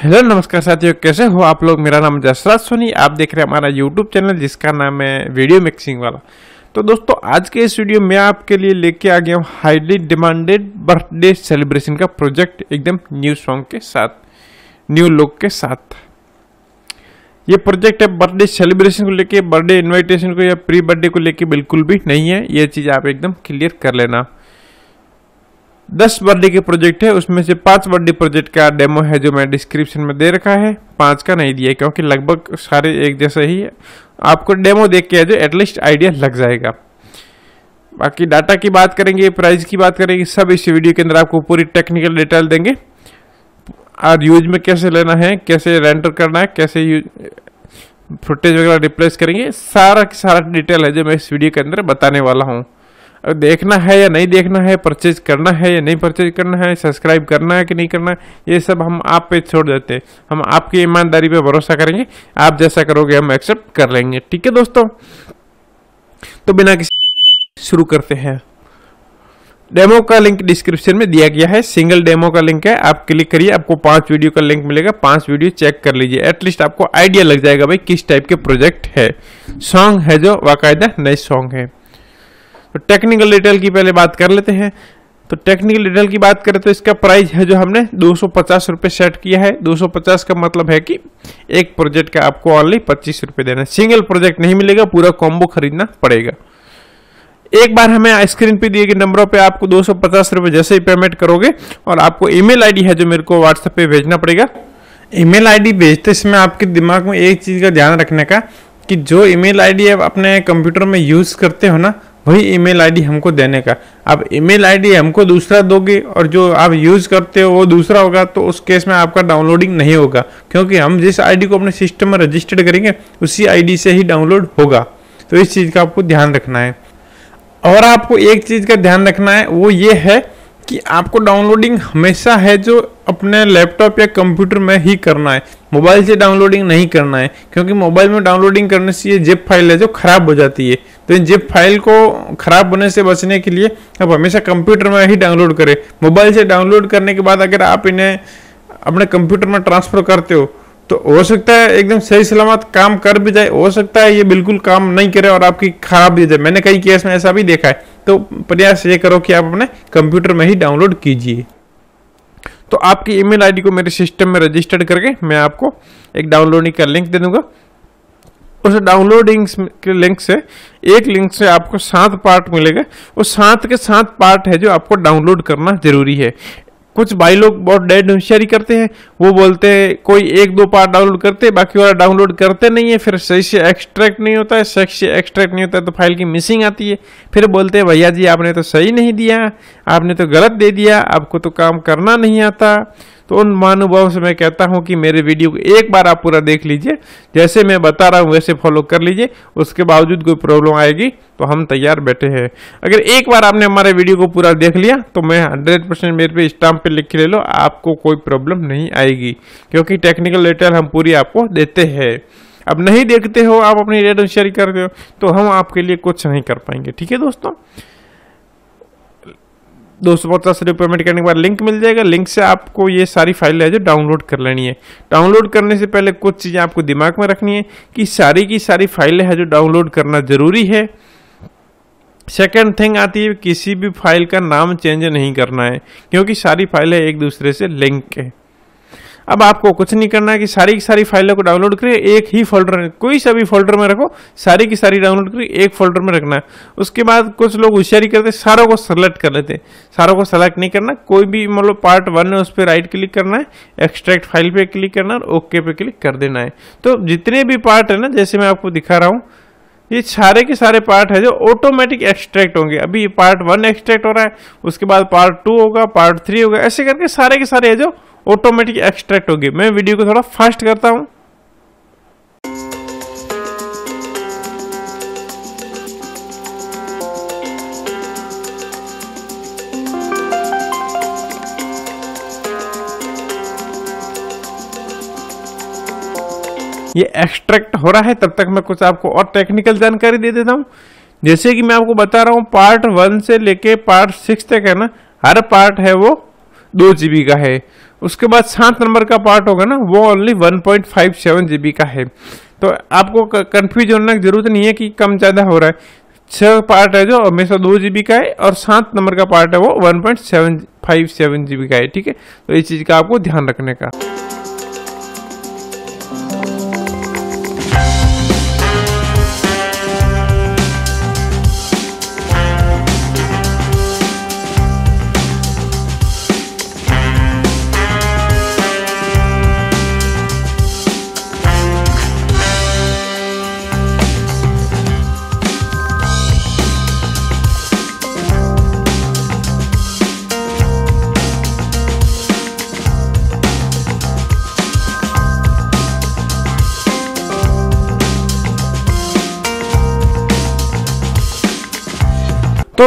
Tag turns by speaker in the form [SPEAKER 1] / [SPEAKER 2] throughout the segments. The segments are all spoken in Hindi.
[SPEAKER 1] हेलो नमस्कार साथियों कैसे हो आप लोग मेरा नाम जसराज सोनी आप देख रहे हैं हमारा यूट्यूब चैनल जिसका नाम है वीडियो मिक्सिंग वाला तो दोस्तों आज के इस वीडियो में आपके लिए लेके आ गया हूँ हाईली डिमांडेड बर्थडे सेलिब्रेशन का प्रोजेक्ट एकदम न्यू सॉन्ग के साथ न्यू लुक के साथ ये प्रोजेक्ट है बर्थडे सेलिब्रेशन को लेके बर्थडे इन्विटेशन को या प्री बर्थडे को लेके बिल्कुल भी नहीं है ये चीज़ आप एकदम क्लियर कर लेना दस बर्थडे के प्रोजेक्ट है उसमें से पांच बर्थडे प्रोजेक्ट का डेमो है जो मैं डिस्क्रिप्शन में दे रखा है पांच का नहीं दिया क्योंकि लगभग सारे एक जैसे ही है आपको डेमो देख के जो एटलीस्ट आइडिया लग जाएगा बाकी डाटा की बात करेंगे प्राइस की बात करेंगे सब इस वीडियो के अंदर आपको पूरी टेक्निकल डिटेल देंगे और यूज में कैसे लेना है कैसे रेंटर करना है कैसे यूज फुटेज वगैरह रिप्लेस करेंगे सारा सारा डिटेल है जो मैं इस वीडियो के अंदर बताने वाला हूँ देखना है या नहीं देखना है परचेज करना है या नहीं परचेज करना है सब्सक्राइब करना है कि नहीं करना है ये सब हम आप पे छोड़ देते हैं हम आपकी ईमानदारी पे भरोसा करेंगे आप जैसा करोगे हम एक्सेप्ट कर लेंगे ठीक है दोस्तों तो बिना किसी शुरू करते हैं डेमो का लिंक डिस्क्रिप्शन में दिया गया है सिंगल डेमो का लिंक है आप क्लिक करिए आपको पांच वीडियो का लिंक मिलेगा पांच वीडियो चेक कर लीजिए एटलीस्ट आपको आइडिया लग जाएगा भाई किस टाइप के प्रोजेक्ट है सॉन्ग है जो बाकायदा नए सॉन्ग है तो टेक्निकल डिटेल की पहले बात कर लेते हैं तो टेक्निकल डिटेल की बात करें तो इसका प्राइस है जो हमने दो सौ सेट किया है 250 का मतलब है कि एक प्रोजेक्ट का आपको ऑनली पच्चीस रुपये देना है सिंगल प्रोजेक्ट नहीं मिलेगा पूरा कॉम्बो खरीदना पड़ेगा एक बार हमें स्क्रीन पे दिए गए नंबरों पे आपको दो सौ जैसे ही पेमेंट करोगे और आपको ईमेल आईडी है जो मेरे को व्हाट्सएप पे भेजना पड़ेगा ईमेल आईडी भेजते समय आपके दिमाग में एक चीज़ का ध्यान रखने का कि जो ईमेल आईडी आप अपने कंप्यूटर में यूज़ करते हो ना वही ईमेल आईडी हमको देने का आप ईमेल आईडी हमको दूसरा दोगे और जो आप यूज़ करते हो वो दूसरा होगा तो उस केस में आपका डाउनलोडिंग नहीं होगा क्योंकि हम जिस आईडी को अपने सिस्टम में रजिस्टर्ड करेंगे उसी आईडी से ही डाउनलोड होगा तो इस चीज़ का आपको ध्यान रखना है और आपको एक चीज़ का ध्यान रखना है वो ये है कि आपको डाउनलोडिंग हमेशा है जो अपने लैपटॉप या कंप्यूटर में ही करना है मोबाइल से डाउनलोडिंग नहीं करना है क्योंकि मोबाइल में डाउनलोडिंग करने से ये जेप फाइल है जो ख़राब हो जाती है तो इन जेब फाइल को ख़राब होने से बचने के लिए आप हमेशा कंप्यूटर में ही डाउनलोड करें मोबाइल से डाउनलोड करने के बाद अगर आप इन्हें अपने कंप्यूटर में ट्रांसफ़र करते हो तो हो सकता है एकदम सही सलामत काम कर भी जाए हो सकता है ये बिल्कुल काम नहीं करे और आपकी खराब भी जाए मैंने कई केस में ऐसा भी देखा है तो प्रयास ये करो कि आप अपने कंप्यूटर में ही डाउनलोड कीजिए तो आपकी ईमेल आईडी को मेरे सिस्टम में रजिस्टर्ड करके मैं आपको एक डाउनलोडिंग का लिंक दे दूंगा उस डाउनलोडिंग के लिंक से एक लिंक से आपको सात पार्ट मिलेगा वो सात के सात पार्ट है जो आपको डाउनलोड करना जरूरी है कुछ भाई लोग बहुत डेड होशियारी करते हैं वो बोलते हैं कोई एक दो पार्ट डाउनलोड करते बाकी वाला डाउनलोड करते नहीं है फिर सही से एक्सट्रैक्ट नहीं होता है सही से एक्सट्रैक्ट नहीं होता है तो फाइल की मिसिंग आती है फिर बोलते हैं भैया जी आपने तो सही नहीं दिया आपने तो गलत दे दिया आपको तो काम करना नहीं आता तो उन महानुभावों से मैं कहता हूँ कि मेरे वीडियो को एक बार आप पूरा देख लीजिए जैसे मैं बता रहा हूँ वैसे फॉलो कर लीजिए उसके बावजूद कोई प्रॉब्लम आएगी तो हम तैयार बैठे हैं अगर एक बार आपने हमारे वीडियो को पूरा देख लिया तो मैं हंड्रेड परसेंट मेरे पे स्टाम्प पे लिख के ले लो आपको कोई प्रॉब्लम नहीं आएगी क्योंकि टेक्निकल डिटेल हम पूरी आपको देते हैं अब नहीं देखते हो आप अपनी रेट शेयर करते हो तो हम आपके लिए कुछ नहीं कर पाएंगे ठीक है दोस्तों दो सौ पचास रुपये पेमेंट करने के बाद लिंक मिल जाएगा लिंक से आपको ये सारी फाइल है जो डाउनलोड कर लेनी है डाउनलोड करने से पहले कुछ चीज़ें आपको दिमाग में रखनी है कि सारी की सारी फाइलें है जो डाउनलोड करना ज़रूरी है सेकेंड थिंग आती है किसी भी फाइल का नाम चेंज नहीं करना है क्योंकि सारी फाइलें एक दूसरे से लिंक है अब आपको कुछ नहीं करना है कि सारी की सारी फाइलों को डाउनलोड करिए एक ही फोल्डर में कोई सा भी फोल्डर में रखो सारी की सारी डाउनलोड करिए एक फोल्डर में रखना है उसके बाद कुछ लोग होशियारी करते सारों को सेलेक्ट कर लेते सारों को सेलेक्ट नहीं करना कोई भी मतलब पार्ट वन है उस पर राइट क्लिक करना है एक्सट्रैक्ट फाइल पर क्लिक करना है और ओके पे क्लिक कर देना है तो जितने भी पार्ट है ना जैसे मैं आपको दिखा रहा हूँ ये सारे के सारे पार्ट है जो ऑटोमेटिक एक्सट्रैक्ट होंगे अभी पार्ट वन एक्सट्रैक्ट हो रहा है उसके बाद पार्ट टू होगा पार्ट थ्री होगा ऐसे करके सारे के सारे है जो ऑटोमेटिक एक्सट्रैक्ट होगी मैं वीडियो को थोड़ा फास्ट करता हूँ ये एक्सट्रैक्ट हो रहा है तब तक मैं कुछ आपको और टेक्निकल जानकारी दे देता हूँ जैसे कि मैं आपको बता रहा हूँ पार्ट वन से लेके पार्ट सिक्स तक है ना हर पार्ट है वो दो जी का है उसके बाद सात नंबर का पार्ट होगा ना वो only one point five seven G का है तो आपको कन्फ्यूज होने की जरूरत नहीं है कि कम ज़्यादा हो रहा है छः पार्ट है जो हमेशा दो जी का है और सात नंबर का पार्ट है वो one point seven five seven G का है ठीक है तो इस चीज़ का आपको ध्यान रखने का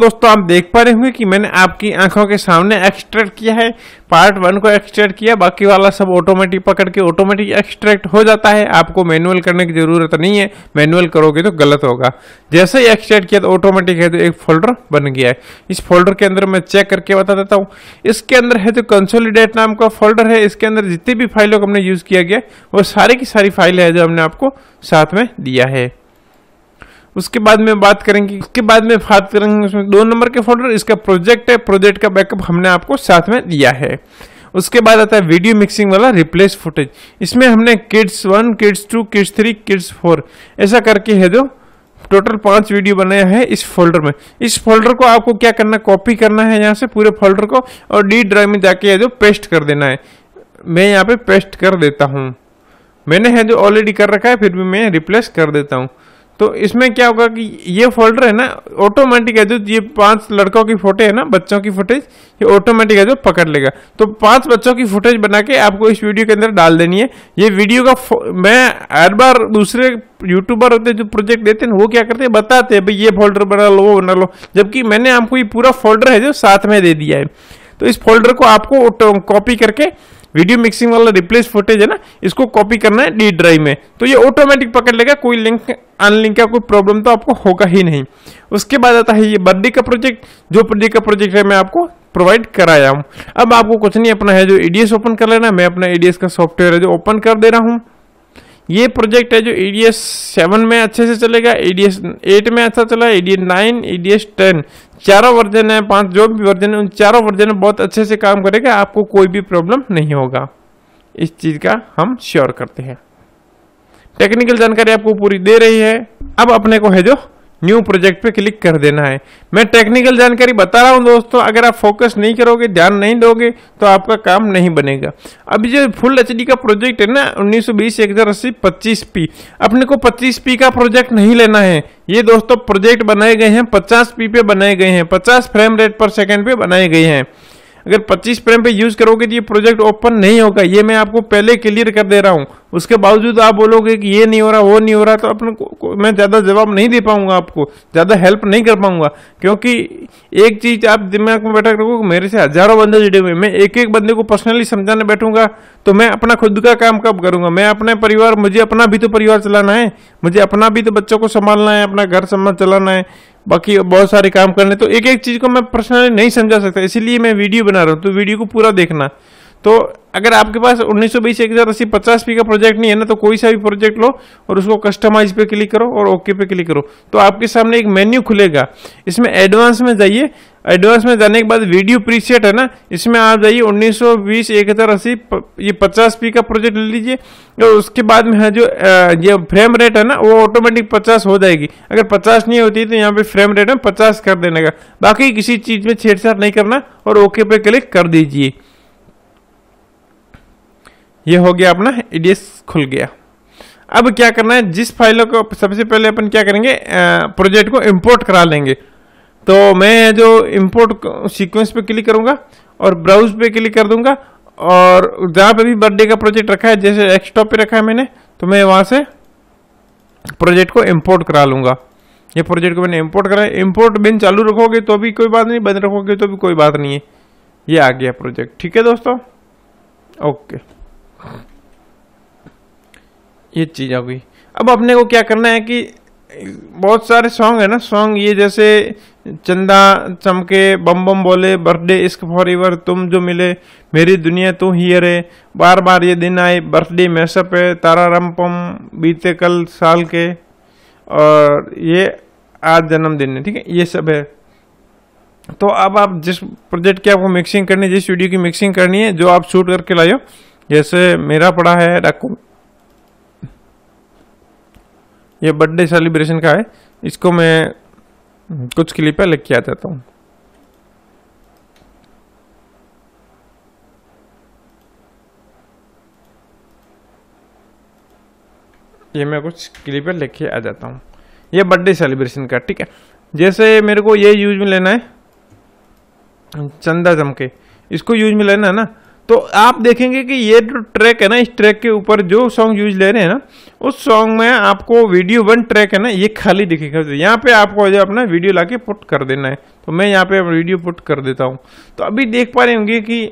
[SPEAKER 1] दोस्तों आप देख पा रहे होंगे कि मैंने आपकी आंखों के सामने एक्सट्रैक्ट किया है पार्ट वन को एक्सट्रैक्ट किया बाकी वाला सब ऑटोमेटिक पकड़ के ऑटोमेटिक एक्सट्रैक्ट हो जाता है आपको मैनुअल करने की जरूरत नहीं है मैनुअल करोगे तो गलत होगा जैसे ही एक्सट्रैक्ट किया तो ऑटोमेटिक है तो एक फोल्डर बन गया है इस फोल्डर के अंदर मैं चेक करके बता देता हूँ इसके अंदर है तो कंसोलिडेट नाम का फोल्डर है इसके अंदर जितनी भी फाइलों को हमने यूज किया गया वो सारी की सारी फाइल है जो हमने आपको साथ में दिया है उसके बाद में बात करेंगे उसके बाद में बात करेंगे उसमें दो नंबर के फोल्डर इसका प्रोजेक्ट है प्रोजेक्ट का बैकअप हमने आपको साथ में दिया है उसके बाद आता है वीडियो मिक्सिंग वाला रिप्लेस फुटेज इसमें हमने kids one kids two kids three kids four ऐसा करके है जो टोटल पांच वीडियो बनाया है इस फोल्डर में इस फोल्डर को आपको क्या करना कॉपी करना है यहाँ से पूरे फोल्डर को और डी ड्राइव में जाके है जो पेस्ट कर देना है मैं यहाँ पे पेस्ट कर देता हूँ मैंने है जो ऑलरेडी कर रखा है फिर भी मैं रिप्लेस कर देता हूँ तो इसमें क्या होगा कि ये फोल्डर है ना ऑटोमेटिक है जो ये पांच लड़कों की फोटो है ना बच्चों की फुटेज ये ऑटोमेटिक है जो पकड़ लेगा तो पांच बच्चों की फुटेज बना के आपको इस वीडियो के अंदर डाल देनी है ये वीडियो का मैं हर बार दूसरे यूट्यूबर होते जो प्रोजेक्ट देते हैं वो क्या करते हैं बताते हैं भाई ये फोल्डर बना लो वो बना लो जबकि मैंने आपको ये पूरा फोल्डर है जो साथ में दे दिया है तो इस फोल्डर को आपको कॉपी करके वीडियो मिक्सिंग वाला रिप्लेस फुटेज है ना इसको कॉपी करना है डी ड्राइव में तो ये ऑटोमेटिक पकड़ लेगा कोई लिंक अनलिंक का कोई प्रॉब्लम तो आपको होगा ही नहीं उसके बाद आता है ये बर्थडे का प्रोजेक्ट जो बर्थडे का प्रोजेक्ट है मैं आपको प्रोवाइड कराया हूँ अब आपको कुछ नहीं अपना है जो ईडीएस ओपन कर लेना मैं अपना ईडीएस का सॉफ्टवेयर है जो ओपन कर दे रहा हूँ ये प्रोजेक्ट है जो ई डी एस सेवन में अच्छे से चलेगा ई डी एस एट में अच्छा चला E D S nine E D S ten चारों वर्जन है पांच जो भी वर्जन है उन चारों वर्जन में बहुत अच्छे से काम करेगा आपको कोई भी प्रॉब्लम नहीं होगा इस चीज़ का हम श्योर करते हैं टेक्निकल जानकारी आपको पूरी दे रही है अब अपने को है जो न्यू प्रोजेक्ट पे क्लिक कर देना है मैं टेक्निकल जानकारी बता रहा हूँ दोस्तों अगर आप फोकस नहीं करोगे ध्यान नहीं दोगे तो आपका काम नहीं बनेगा अभी जो फुल एच का प्रोजेक्ट है ना 1920 एक हज़ार अस्सी पच्चीस पी अपने को 25 पी का प्रोजेक्ट नहीं लेना है ये दोस्तों प्रोजेक्ट बनाए गए हैं 50 पी पे बनाए गए हैं 50 फ्रेम रेट पर सेकेंड पे बनाए गए हैं अगर 25 फ्रेम पे यूज करोगे तो ये प्रोजेक्ट ओपन नहीं होगा ये मैं आपको पहले क्लियर कर दे रहा हूँ उसके बावजूद आप बोलोगे कि ये नहीं हो रहा वो नहीं हो रहा तो अपन मैं ज़्यादा जवाब नहीं दे पाऊंगा आपको ज़्यादा हेल्प नहीं कर पाऊंगा क्योंकि एक चीज़ आप दिमाग में बैठा रखो मेरे से हज़ारों बंदे जुड़े हुए मैं एक एक बंदे को पर्सनली समझाने बैठूंगा तो मैं अपना खुद का काम कब करूंगा मैं अपने परिवार मुझे अपना भी तो परिवार चलाना है मुझे अपना भी तो बच्चों को संभालना है अपना घर संभाल चलाना है बाकी बहुत सारे काम करने तो एक एक चीज़ को मैं पर्सनली नहीं समझा सकता इसीलिए मैं वीडियो बना रहा हूँ तो वीडियो को पूरा देखना तो अगर आपके पास उन्नीस सौ बीस एक हज़ार अस्सी पचास पी का प्रोजेक्ट नहीं है ना तो कोई सा भी प्रोजेक्ट लो और उसको कस्टमाइज पे क्लिक करो और ओके पे क्लिक करो तो आपके सामने एक मेन्यू खुलेगा इसमें एडवांस में जाइए एडवांस में जाने के बाद वीडियो प्रीसेट है ना इसमें आप जाइए 1920 अस्सी ये 50 पी का प्रोजेक्ट ले लीजिए और उसके बाद में है जो ये फ्रेम रेट है ना वो ऑटोमेटिक 50 हो जाएगी अगर 50 नहीं होती तो यहाँ पे फ्रेम रेट है 50 कर देने का बाकी किसी चीज़ में छेड़छाड़ नहीं करना और ओके पे क्लिक कर दीजिए ये हो गया अपना ईडीएस खुल गया अब क्या करना है जिस फाइलों को सबसे पहले अपन क्या करेंगे प्रोजेक्ट को इंपोर्ट करा लेंगे तो मैं जो इंपोर्ट सीक्वेंस पे क्लिक करूँगा और ब्राउज पे क्लिक कर दूंगा और जहाँ पे भी बर्थडे का प्रोजेक्ट रखा है जैसे डेस्कटॉप पे रखा है मैंने तो मैं वहाँ से प्रोजेक्ट को इंपोर्ट करा लूँगा ये प्रोजेक्ट को मैंने इंपोर्ट करा इम्पोर्ट बिन चालू रखोगे तो भी कोई बात नहीं बंद रखोगे तो भी कोई बात नहीं है ये आ गया प्रोजेक्ट ठीक है दोस्तों ओके ये चीज़ आ गई अब अपने को क्या करना है कि बहुत सारे सॉन्ग है ना सॉन्ग ये जैसे चंदा चमके बम बम बोले बर्थडे इश्क फॉर एवर तुम जो मिले मेरी दुनिया तू ही अरे बार बार ये दिन आए बर्थडे मैसअप है तारा रम पम बीते कल साल के और ये आज जन्मदिन है ठीक है ये सब है तो अब आप जिस प्रोजेक्ट की आपको मिक्सिंग करनी है जिस वीडियो की मिक्सिंग करनी है जो आप शूट करके लाइ जैसे मेरा पड़ा है डाकू ये बर्थडे सेलिब्रेशन का है इसको मैं कुछ क्लिप है लिख के आ जाता हूँ ये मैं कुछ क्लिप है के आ जाता हूँ ये बर्थडे सेलिब्रेशन का ठीक है जैसे मेरे को ये यूज में लेना है चंदा जम के इसको यूज में लेना है ना तो आप देखेंगे कि ये जो ट्रैक है ना इस ट्रैक के ऊपर जो सॉन्ग यूज ले रहे हैं ना उस सॉन्ग में आपको वीडियो वन ट्रैक है ना ये खाली दिखेगा तो यहाँ पे आपको जो अपना वीडियो ला के पुट कर देना है तो मैं यहाँ पे वीडियो पुट कर देता हूँ तो अभी देख पा रहे होंगे कि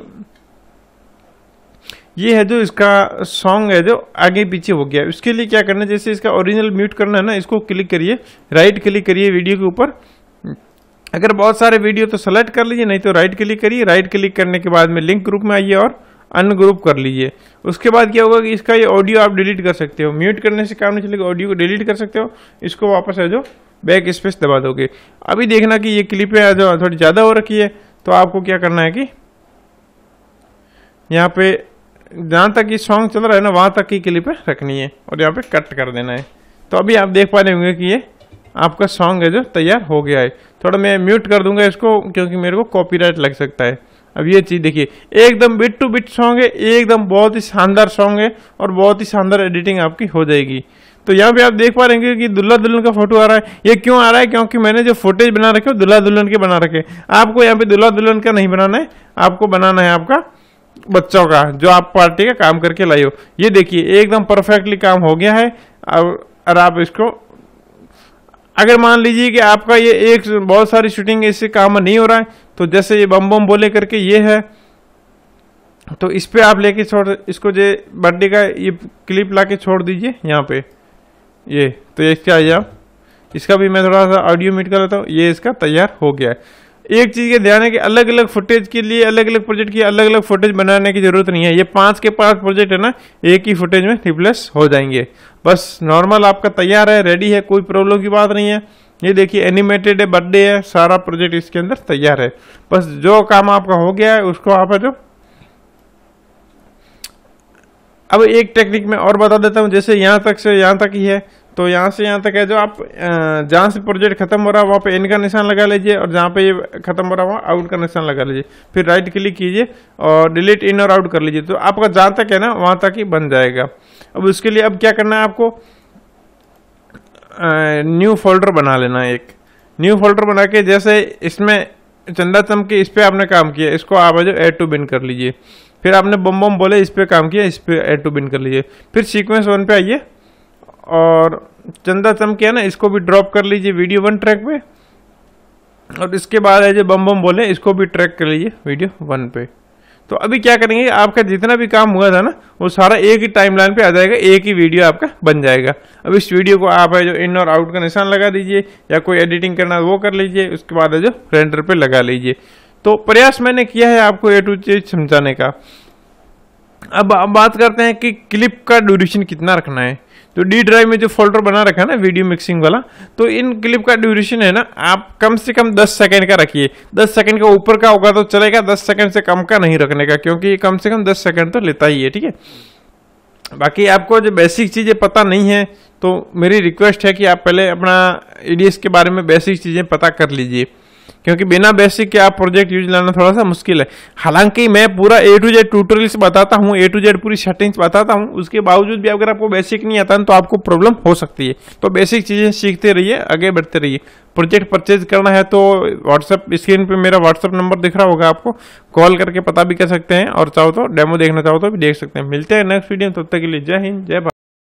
[SPEAKER 1] ये है जो इसका सॉन्ग है जो आगे पीछे हो गया उसके लिए क्या करना है जैसे इसका ओरिजिनल म्यूट करना है ना इसको क्लिक करिए राइट क्लिक करिए वीडियो के ऊपर अगर बहुत सारे वीडियो तो सेलेक्ट कर लीजिए नहीं तो राइट क्लिक करिए राइट क्लिक करने के बाद में लिंक ग्रुप में आइए और अनग्रुप कर लीजिए उसके बाद क्या होगा कि इसका ये ऑडियो आप डिलीट कर सकते हो म्यूट करने से काम नहीं चलेगा ऑडियो को डिलीट कर सकते हो इसको वापस आ जाओ बैक स्पेस दबा दोगे अभी देखना कि ये क्लिपें आ जाओ थोड़ी ज़्यादा हो रखी है तो आपको क्या करना है कि यहाँ पे जहाँ तक ये सॉन्ग चल रहा है ना वहाँ तक की क्लिपें रखनी है और यहाँ पे कट कर देना है तो अभी आप देख पा रहे होंगे कि ये आपका सॉन्ग है जो तैयार हो गया है थोड़ा मैं म्यूट कर दूंगा इसको क्योंकि मेरे को कॉपीराइट लग सकता है अब ये चीज़ देखिए एकदम बिट टू बिट सॉन्ग है एकदम बहुत ही शानदार सॉन्ग है और बहुत ही शानदार एडिटिंग आपकी हो जाएगी तो यहाँ पे आप देख पा रहे हैं कि दुल्हा दुल्हन का फोटो आ रहा है ये क्यों आ रहा है क्योंकि मैंने जो फोटेज बना रखे हो दुल्हा दुल्हन के बना रखे आपको यहाँ पे दुल्हा दुल्हन का नहीं बनाना है आपको बनाना है आपका बच्चों का जो आप पार्टी का काम करके हो ये देखिए एकदम परफेक्टली काम हो गया है और आप इसको अगर मान लीजिए कि आपका ये एक बहुत सारी शूटिंग इससे काम नहीं हो रहा है तो जैसे ये बम बम बोले करके ये है तो इस पर आप लेके छोड़ इसको जो बर्थडे का ये क्लिप ला के छोड़ दीजिए यहाँ पे ये तो ये क्या आइए आप इसका भी मैं थोड़ा सा ऑडियो मीट कर लेता हूँ ये इसका तैयार हो गया है एक चीज़ का ध्यान है कि अलग अलग फुटेज के लिए अलग अलग प्रोजेक्ट की अलग अलग फुटेज बनाने की ज़रूरत नहीं है ये पांच के पांच प्रोजेक्ट है ना एक ही फुटेज में रिप्लेस हो जाएंगे बस नॉर्मल आपका तैयार है रेडी है कोई प्रॉब्लम की बात नहीं है ये देखिए एनिमेटेड है बर्थडे है सारा प्रोजेक्ट इसके अंदर तैयार है बस जो काम आपका हो गया है उसको आप जो अब एक टेक्निक में और बता देता हूँ जैसे यहाँ तक से यहाँ तक ही है तो यहाँ से यहाँ तक है जो आप जहाँ से प्रोजेक्ट खत्म हो रहा है वहाँ पे एन का निशान लगा लीजिए और जहाँ पे ये खत्म हो रहा है वहाँ आउट का निशान लगा लीजिए फिर राइट क्लिक कीजिए और डिलीट इन और आउट कर लीजिए तो आपका जहाँ तक है ना वहाँ तक ही बन जाएगा अब उसके लिए अब क्या करना है आपको न्यू फोल्डर बना लेना एक न्यू फोल्डर बना के जैसे इसमें चंदा चमकी इस पर आपने काम किया इसको आप जो एड टू बिन कर लीजिए फिर आपने बम बम बोले इस पर काम किया इस पर एड टू बिन कर लीजिए फिर सीक्वेंस वन पे आइए और चंदा चम क्या ना इसको भी ड्रॉप कर लीजिए वीडियो वन ट्रैक पे और इसके बाद है जो बम बम बोले इसको भी ट्रैक कर लीजिए वीडियो वन पे तो अभी क्या करेंगे आपका जितना भी काम हुआ था ना वो सारा एक ही टाइमलाइन पे आ जाएगा एक ही वीडियो आपका बन जाएगा अब इस वीडियो को आप है जो इन और आउट का निशान लगा दीजिए या कोई एडिटिंग करना वो कर लीजिए उसके बाद है जो रेंडर पर लगा लीजिए तो प्रयास मैंने किया है आपको ए टू चीज समझाने का अब बात करते हैं कि क्लिप का ड्यूरेशन कितना रखना है तो डी ड्राइव में जो फोल्डर बना रखा है ना वीडियो मिक्सिंग वाला तो इन क्लिप का ड्यूरेशन है ना आप कम से कम 10 सेकंड का रखिए 10 सेकंड का ऊपर का होगा तो चलेगा 10 सेकंड से कम का नहीं रखने का क्योंकि कम से कम 10 सेकंड तो लेता ही है ठीक है बाकी आपको जो बेसिक चीज़ें पता नहीं है तो मेरी रिक्वेस्ट है कि आप पहले अपना ई के बारे में बेसिक चीज़ें पता कर लीजिए क्योंकि बिना बेसिक के आप प्रोजेक्ट यूज लाना थोड़ा सा मुश्किल है हालांकि मैं पूरा ए टू जेड ट्यूटोरियल्स बताता हूँ ए टू जेड पूरी सेटिंग्स बताता हूँ उसके बावजूद भी अगर आपको बेसिक नहीं आता तो आपको प्रॉब्लम हो सकती है तो बेसिक चीज़ें सीखते रहिए आगे बढ़ते रहिए प्रोजेक्ट परचेज करना है तो व्हाट्सअप स्क्रीन पर मेरा व्हाट्सअप नंबर दिख रहा होगा आपको कॉल करके पता भी कर सकते हैं और चाहो तो डेमो देखना चाहो तो भी देख सकते हैं मिलते हैं नेक्स्ट वीडियो तब तक के लिए जय हिंद जय भारत